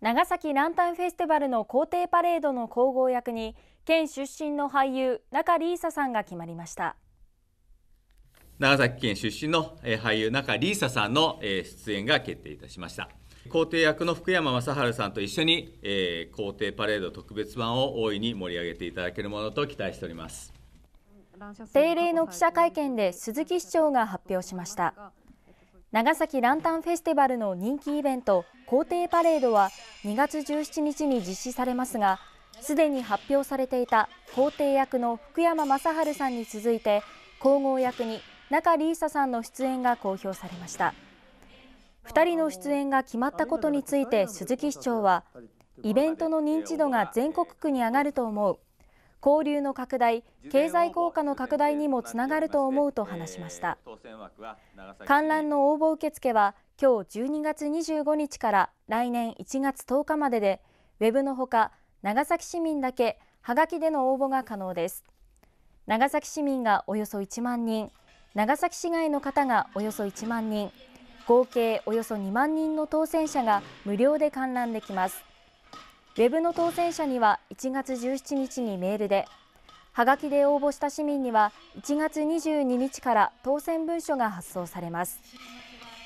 長崎ランタンフェスティバルの皇帝パレードの皇后役に県出身の俳優中里依紗さんが決まりました長崎県出身の俳優中里依紗さんの出演が決定いたしました皇帝役の福山雅治さんと一緒に、え皇帝パレード特別版を大いに盛り上げていただけるものと期待しております定例の記者会見で鈴木市長が発表しました長崎ランタンフェスティバルの人気イベント皇帝パレードは2月17日に実施されますがすでに発表されていた皇帝役の福山雅治さんに続いて皇后役に中里依紗さんの出演が公表されました2人の出演が決まったことについて鈴木市長はイベントの認知度が全国区に上がると思う交流の拡大、経済効果の拡大にもつながると思うと話しました。観覧の応募受付は今日12月25日から来年1月10日までで、ウェブのほか長崎市民だけはがきでの応募が可能です。長崎市民がおよそ1万人、長崎市外の方がおよそ1万人、合計およそ2万人の当選者が無料で観覧できます。ウェブの当選者には1月17日にメールで、はがきで応募した市民には1月22日から当選文書が発送されます。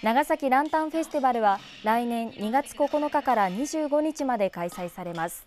長崎ランタンフェスティバルは来年2月9日から25日まで開催されます。